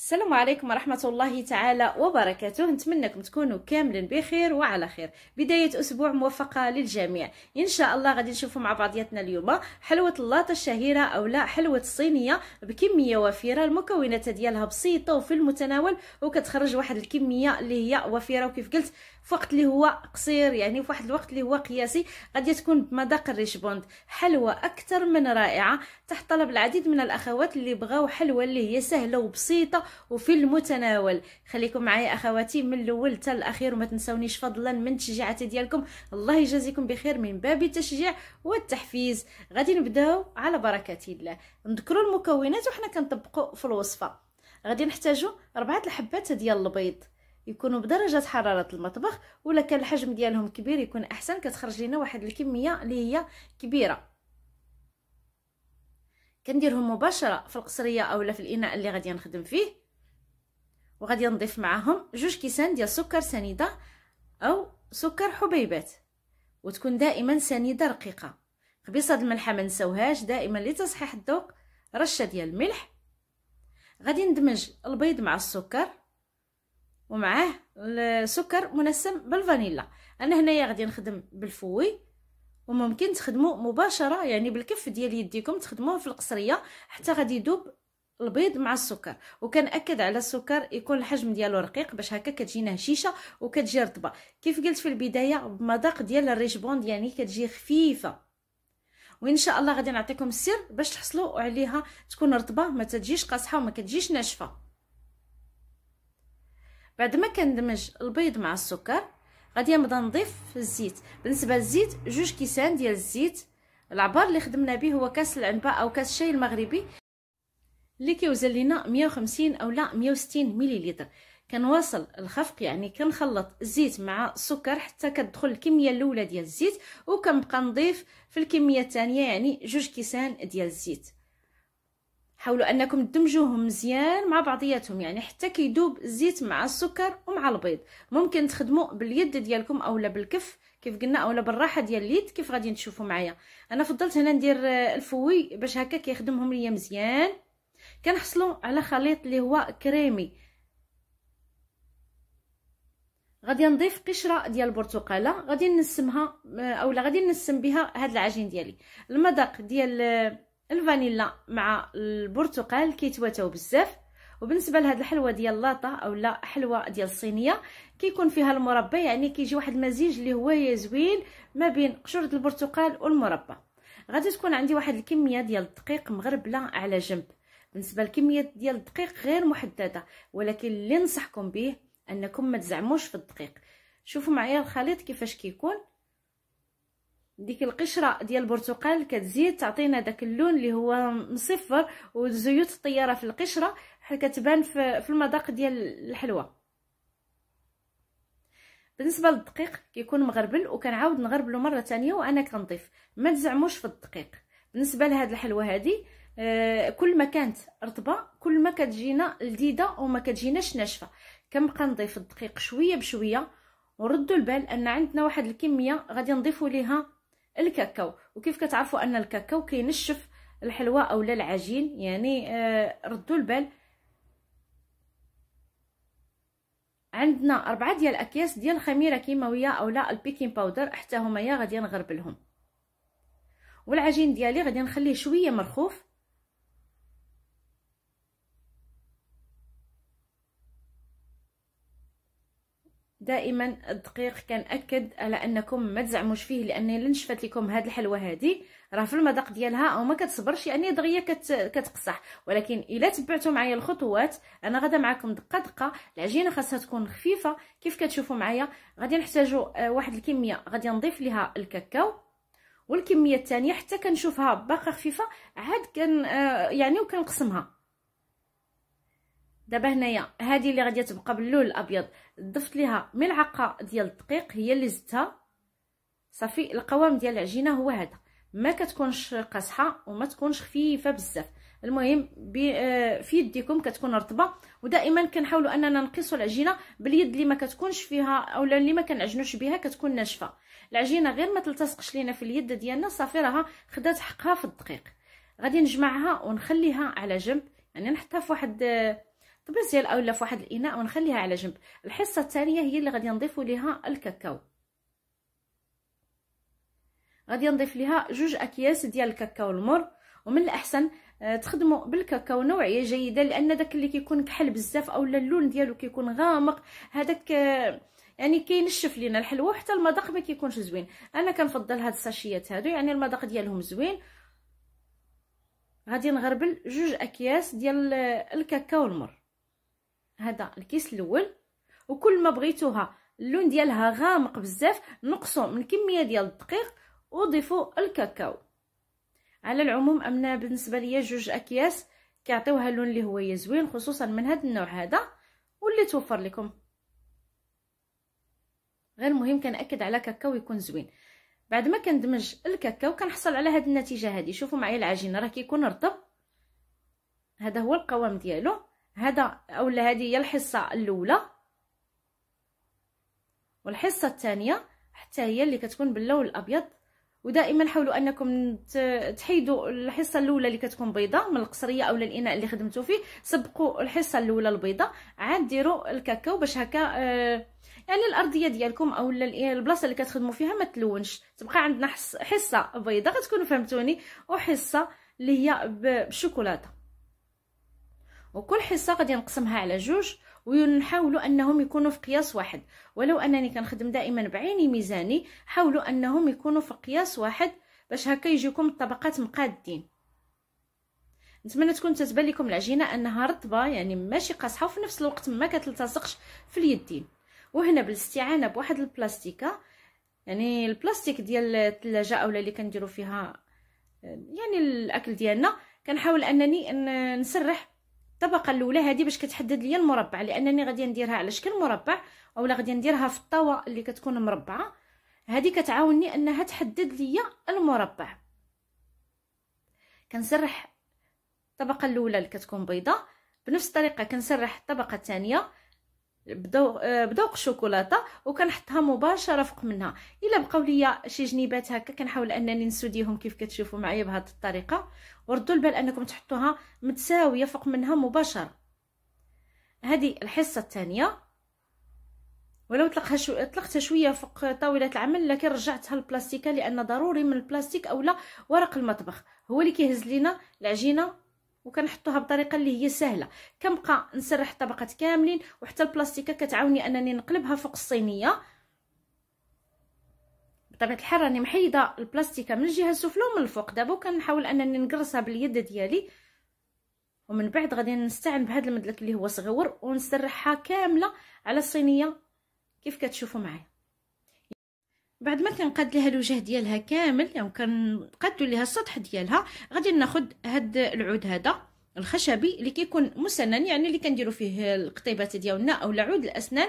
السلام عليكم ورحمة الله تعالى وبركاته نتمنىكم تكونوا كاملين بخير وعلى خير بداية أسبوع موفقة للجميع إن شاء الله غادي نشوفوا مع بعضياتنا اليوم حلوة اللاطة الشهيرة أو لا حلوة الصينية بكمية وفيرة المكونات ديالها بسيطة وفي المتناول وكتخرج واحد الكمية اللي هي وفيرة وكيف قلت فوقت اللي هو قصير يعني في واحد الوقت اللي هو قياسي غادي تكون بمذاق الريشبوند حلوى اكثر من رائعه تحت طلب العديد من الاخوات اللي بغاو حلوى اللي هي سهله وبسيطه وفي المتناول خليكم معايا اخواتي من الاول حتى الاخير وما تنسونيش فضلا من تشجيعاتي ديالكم الله يجازيكم بخير من باب التشجيع والتحفيز غادي نبداو على بركه الله نذكروا المكونات وحنا كنطبقوا في الوصفه غادي نحتاجوا ربعه الحبات ديال البيض يكونوا بدرجه حراره المطبخ ولا كان الحجم ديالهم كبير يكون احسن كتخرج لنا واحد الكميه اللي هي كبيره كنديرهم مباشره في القصريه اولا في الاناء اللي غادي نخدم فيه وغادي نضيف معاهم جوج كيسان ديال سكر سنيده او سكر حبيبات وتكون دائما سنيده رقيقه خبيصه الملحه ما نساوهاش دائما لتصحيح الذوق رشه ديال الملح غادي ندمج البيض مع السكر ومعاه السكر منسم بالفانيلا انا هنايا غادي نخدم بالفوي وممكن تخدموا مباشره يعني بالكف ديال يديكم تخدموه في القصريه حتى غادي يذوب البيض مع السكر وكنأكد على السكر يكون الحجم ديالو رقيق باش هكا كتجينا هشيشه وكتجي رطبه كيف قلت في البدايه بمذاق ديال الريشبوند يعني كتجي خفيفه وان شاء الله غادي نعطيكم السر باش تحصلوا عليها تكون رطبه ما تجيش قاصحه وما كتجيش ناشفه بعد ما كندمج البيض مع السكر غادي نبدا نضيف الزيت بالنسبه للزيت جوج كيسان ديال الزيت العبار اللي خدمنا به هو كاس العنبه او كاس الشاي المغربي اللي كيوزن لينا 150 اولا 160 مليلتر كنواصل الخفق يعني كنخلط الزيت مع السكر حتى كتدخل الكميه الاولى ديال الزيت وكنبقى نضيف في الكميه الثانيه يعني جوج كيسان ديال الزيت حاولوا انكم تدمجوهم مزيان مع بعضياتهم يعني حتى كيدوب الزيت مع السكر ومع البيض ممكن تخدموا باليد ديالكم اولا بالكف كيف قلنا اولا بالراحه ديال اليد كيف غادي تشوفوا معايا انا فضلت هنا ندير الفوي باش هكا كيخدمهم ليا مزيان كنحصلوا على خليط اللي هو كريمي غادي نضيف قشره ديال البرتقاله غادي نسمها اولا غادي نسم بها هاد العجين ديالي المذاق ديال الفانيلا مع البرتقال كيتواتاو بزاف وبالنسبه لهاد الحلوه ديال اللاطه اولا حلوه ديال الصينيه كيكون فيها المربى يعني كيجي واحد المزيج اللي هو زوين ما بين قشوره البرتقال والمربى غادي تكون عندي واحد الكميه ديال الدقيق مغربله على جنب بالنسبه للكميه ديال الدقيق غير محدده ولكن اللي نصحكم به انكم ما تزعموش في الدقيق شوفوا معايا الخليط كيفاش كيكون ديك القشره ديال البرتقال كتزيد تعطينا داك اللون اللي هو مصفر وزيوت الطياره في القشره بحال كتبان في المذاق ديال الحلوى بالنسبه للدقيق كيكون مغربل وكنعاود نغربلو مره تانية وانا كنضيف ما تزعموش في الدقيق بالنسبه لهاد الحلوه هادي آه، كل ما كانت رطبه كل ما كتجينا لذيذه وما كتجيناش ناشفه كنبقى نضيف الدقيق شويه بشويه وردوا البال ان عندنا واحد الكميه غادي نضيفوا ليها الكاكاو وكيف كتعرفوا ان الكاكاو كينشف الحلوى اولا العجين يعني آه، ردوا البال عندنا أربعة ديال الاكياس ديال الخميره كيماويه اولا البيكين باودر حتى هما غادي نغربلهم والعجين ديالي غادي نخليه شويه مرخوف دائما الدقيق كنأكد على انكم ما تزعموش فيه لان الا نشفت لكم هاد الحلوه هادي راه في المذاق ديالها او ما كتصبرش يعني دغيا كت... كتقصح ولكن الا تبعتوا معايا الخطوات انا غدا معكم دقه دقه العجينه خاصها تكون خفيفه كيف كتشوفوا معايا غادي نحتاجوا آه، واحد الكميه غادي نضيف لها الكاكاو والكميه الثانيه حتى كنشوفها باقا خفيفه عاد كن آه، يعني وكنقسمها دابا هنايا هذه اللي غادي تبقى باللون الابيض ضفت ليها ملعقه ديال الدقيق هي اللي زدتها صافي القوام ديال العجينه هو هذا ما كتكونش قاصحه وما تكونش خفيفه بزاف المهم آه، في يديكم كتكون رطبه ودائما كنحاولوا اننا نقيسوا العجينه باليد اللي ما كتكونش فيها اولا اللي ما كنعجنوش بها كتكون ناشفه العجينه غير ما تلتصقش لينا في اليد ديالنا صافي راها خدات حقها في الدقيق غادي نجمعها ونخليها على جنب يعني نحطها في واحد آه، الطبيس ديال اولا في واحد الاناء ونخليها على جنب الحصه الثانيه هي اللي غادي نضيفوا ليها الكاكاو غادي نضيف ليها جوج اكياس ديال الكاكاو المر ومن الاحسن آه، تخدموا بالكاكاو نوعيه جيده لان داك اللي كيكون كحل بزاف اولا اللون ديالو كيكون غامق هذاك آه، يعني كينشف لينا الحلوه حتى المذاق ما كيكونش زوين انا كنفضل هاد الساشيات هادو يعني المذاق ديالهم زوين غادي نغربل جوج اكياس ديال آه، الكاكاو المر هذا الكيس الاول وكل ما بغيتوها اللون ديالها غامق بزاف نقصوا من الكميه ديال الدقيق وضيفوا الكاكاو على العموم انا بالنسبه ليا جوج اكياس كيعطيوها اللون اللي هو زوين خصوصا من هذا النوع هذا واللي توفر لكم غير مهم كنأكد على كاكاو يكون زوين بعد ما كندمج الكاكاو كنحصل على هذه النتيجه هذه شوفوا معايا العجين راه كيكون رطب هذا هو القوام ديالو هذا اولا هذه هي الحصه الاولى والحصه الثانيه حتى هي اللي كتكون باللون الابيض ودائما حاولوا انكم تحيدوا الحصه الاولى اللي كتكون بيضاء من القصريه اولا الاناء اللي خدمتوا فيه سبقوا الحصه الاولى البيضاء عاد ديروا الكاكاو باش هكا آه يعني الارضيه ديالكم اولا البلاصه اللي كتخدموا فيها ما تلونش تبقى عندنا حصه بيضاء غتكونوا فهمتوني وحصه اللي هي بالشوكولاته وكل حصه غادي نقسمها على جوج ونحاولوا انهم يكونوا في قياس واحد ولو انني كنخدم دائما بعيني ميزاني حاولوا انهم يكونوا في قياس واحد باش هكا يجيكم الطبقات مقادين نتمنى تكون تتبان لكم العجينه انها رطبه يعني ماشي قاصحه وفي نفس الوقت ما كتلتصقش في اليدين وهنا بالاستعانه بواحد البلاستيكه يعني البلاستيك ديال الثلاجه اولا اللي كنديروا فيها يعني الاكل ديالنا كنحاول انني نسرح الطبقه الاولى هذه باش كتحدد ليا المربع لانني غادي نديرها على شكل مربع اولا غادي نديرها في الطاوه اللي كتكون مربعه هذه كتعاوني انها تحدد ليا المربع كنسرح الطبقه الاولى اللي كتكون بيضه بنفس الطريقه كنسرح الطبقه الثانيه بدو آه، بدوق الشوكولاته وكنحطها مباشره فوق منها الا بقاو ليا شي جنيبات هكا كنحاول انني نسوديهم كيف كتشوفوا معايا بهذه الطريقه وردوا البال انكم تحطوها متساويه فوق منها مباشره هذه الحصه الثانيه ولو طلقها شو... طلقتها شويه فوق طاوله العمل لكن رجعتها للبلاستيكه لان ضروري من البلاستيك اولا ورق المطبخ هو اللي كيهز لينا العجينه وكنحطوها بطريقه اللي هي سهله كنبقى نسرح الطبقات كاملين وحتى البلاستيكه كتعاوني انني نقلبها فوق الصينيه بطبيعه الحال راني محيده البلاستيكه من الجهه السفلى ومن الفوق دابا كنحاول انني نقرصها باليد ديالي ومن بعد غادي نستعن بهذا المدلك اللي هو صغير ونسرحها كامله على الصينيه كيف كتشوفوا معايا بعد ما كنقاد لها الوجه ديالها كامل يعني كنقادو لها السطح ديالها غادي ناخد هاد العود هذا الخشبي اللي كيكون مسنن يعني اللي كنديرو فيه القطيبات ديالنا اولا عود الاسنان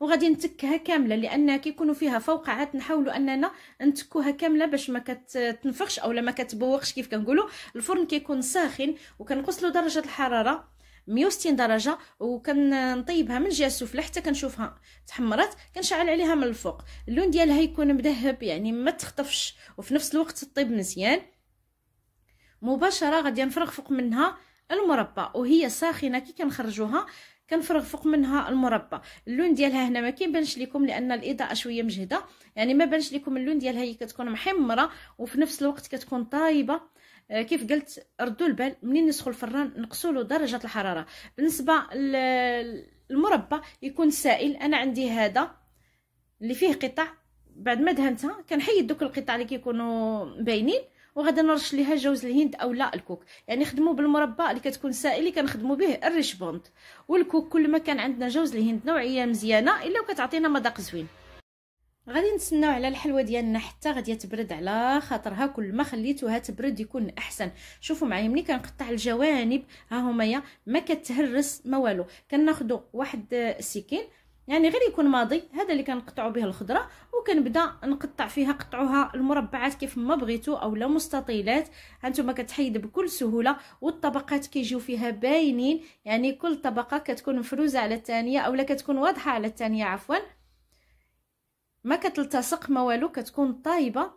وغادي نتكها كامله لان كيكونوا فيها فوقعات نحاولوا اننا نتكوها كامله باش ما كتنفخش اولا ما كتبوخش كيف كنقولوا الفرن كيكون ساخن وكنغسلوا درجه الحراره 160 درجه وكنطيبها من الجهه السفلى حتى كنشوفها تحمرات كنشعل عليها من الفوق اللون ديالها يكون مذهب يعني ما تخطفش وفي نفس الوقت طيب مزيان مباشره غادي نفرغ فوق منها المربى وهي ساخنه كي كنخرجوها كنفرغ فوق منها المربى اللون ديالها هنا ما كيبانش لكم لان الاضاءه شويه مجهده يعني ما بانش لكم اللون ديالها هي كتكون محمره وفي نفس الوقت كتكون طايبه آه، كيف قلت ردوا البال منين نسخوا الفران نقصوا له درجه الحراره بالنسبه للمربى يكون سائل انا عندي هذا اللي فيه قطع بعد ما دهنتها كنحيد دوك القطع اللي كيكونوا باينين وغادي نرش ليها جوز الهند اولا الكوك يعني خدموا بالمربى اللي كتكون سائل اللي كنخدموا به الريش بوند والكوك كل ما كان عندنا جوز الهند نوعيه مزيانه الا وكتعطينا مذاق زوين غادي نتسناو على الحلوه ديالنا حتى غادي تبرد على خاطرها كل ما خليتوها تبرد يكون احسن شوفوا معايا ملي كنقطع الجوانب ها هما ما كتهرس ما والو كناخذوا واحد السكين يعني غير يكون ماضي هذا اللي كنقطعوا به الخضره وكنبدا نقطع فيها قطعوها المربعات كيف ما بغيتو اولا مستطيلات هانتوما كتحيد بكل سهوله والطبقات كيجيو فيها باينين يعني كل طبقه كتكون مفروزه على الثانيه اولا كتكون واضحه على الثانيه عفوا ما كتلتصق ما والو كتكون طايبه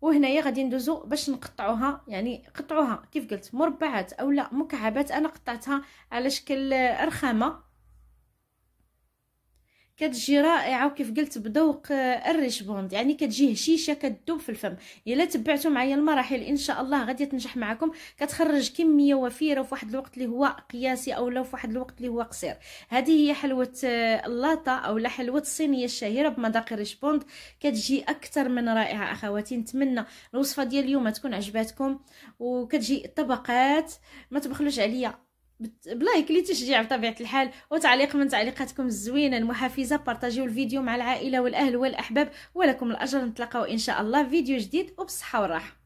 وهنايا غادي ندوزو باش نقطعوها يعني قطعوها كيف قلت مربعات اولا مكعبات انا قطعتها على شكل آه، رخامه كتجي رائعه وكيف قلت بذوق آه، الريش بوند يعني كتجي هشيشه كتذوب في الفم الا تبعتوا معايا المراحل ان شاء الله غادي تنجح معكم كتخرج كميه وفيره في واحد الوقت اللي هو قياسي او لو في واحد الوقت اللي هو قصير هذه هي حلوه آه، اللاطا او لا حلوه الصينيه الشهيره بمذاق الريش بوند كتجي اكثر من رائعه اخواتي نتمنى الوصفه ديال اليوم تكون عجباتكم وكتجي طبقات ما تبخلوش عليا بلايك اللي تشجيع بطبيعه الحال وتعليق من تعليقاتكم الزوينه المحفزه بارطاجيو الفيديو مع العائله والاهل والاحباب ولكم الاجر نتلاقاو ان شاء الله فيديو جديد وبالصحه والراحه